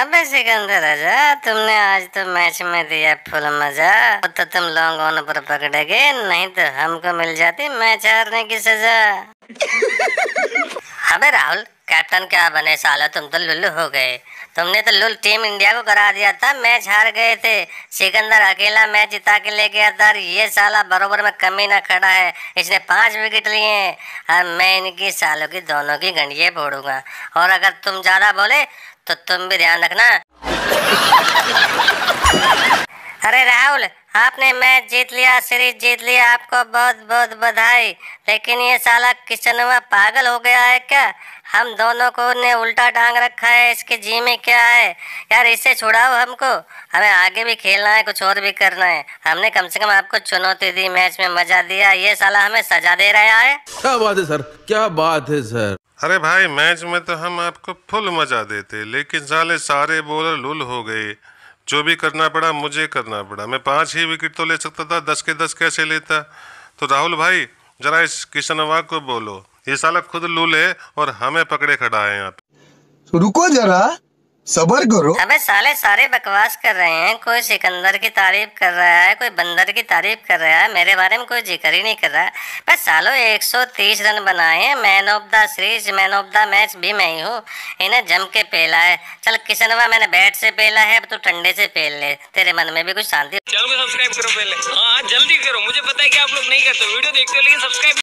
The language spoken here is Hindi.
अबे सिकंदर राजा तुमने आज तो मैच में दिया फुल मजा तो तुम लॉन्ग ऑन पर पकड़ेगे नहीं तो हमको मिल जाती मैच हारने की सजा अबे राहुल कैप्टन क्या बने साला तुम तो लुल्लु हो गए तुमने तो लुल टीम इंडिया को करा दिया था मैच हार गए थे सिकंदर अकेला मैच जिता के ले गया था ये साला बरोबर में कमी ना खड़ा है इसने पांच विकेट लिए हैं अब मैं इनकी सालों की दोनों की गंडिये फोड़ूंगा और अगर तुम ज़्यादा बोले तो तुम भी ध्यान रखना अरे राहुल आपने मैच जीत लिया सीरीज जीत लिया आपको बहुत बहुत बधाई लेकिन ये साला किशनवा पागल हो गया है क्या हम दोनों को ने उल्टा टांग रखा है इसके जी में क्या है यार इससे छुड़ाओ हमको हमें आगे भी खेलना है कुछ और भी करना है हमने कम से कम आपको चुनौती दी मैच में मजा दिया ये साला हमें सजा दे रहा है क्या बात है सर क्या बात है सर अरे भाई मैच में तो हम आपको फुल मजा देते लेकिन साले सारे बॉलर लुल हो गए जो भी करना पड़ा मुझे करना पड़ा मैं पाँच ही विकेट तो ले सकता था दस के दस कैसे लेता तो राहुल भाई जरा इस किशन को बोलो ये साला खुद लूले और हमें पकड़े खड़ा है यहाँ पे तो रुको जरा सबर करो अबे साले सारे बकवास कर रहे हैं कोई सिकंदर की तारीफ कर रहा है कोई बंदर की तारीफ कर रहा है मेरे बारे में कोई जिक्र ही नहीं कर रहा है बस सालों 130 रन बनाए हैं man of the series man of the match भी मैं ही हूँ इन्हें जम के पेला है चल किशनवा मैंने बैट से पेला है अब तू ठंडे से पेल ले तेरे मन में भी कुछ शांति सब्सक्राइब करो पहले हाँ, हाँ जल्दी करो मुझे पता है की आप लोग नहीं करते वीडियो देखते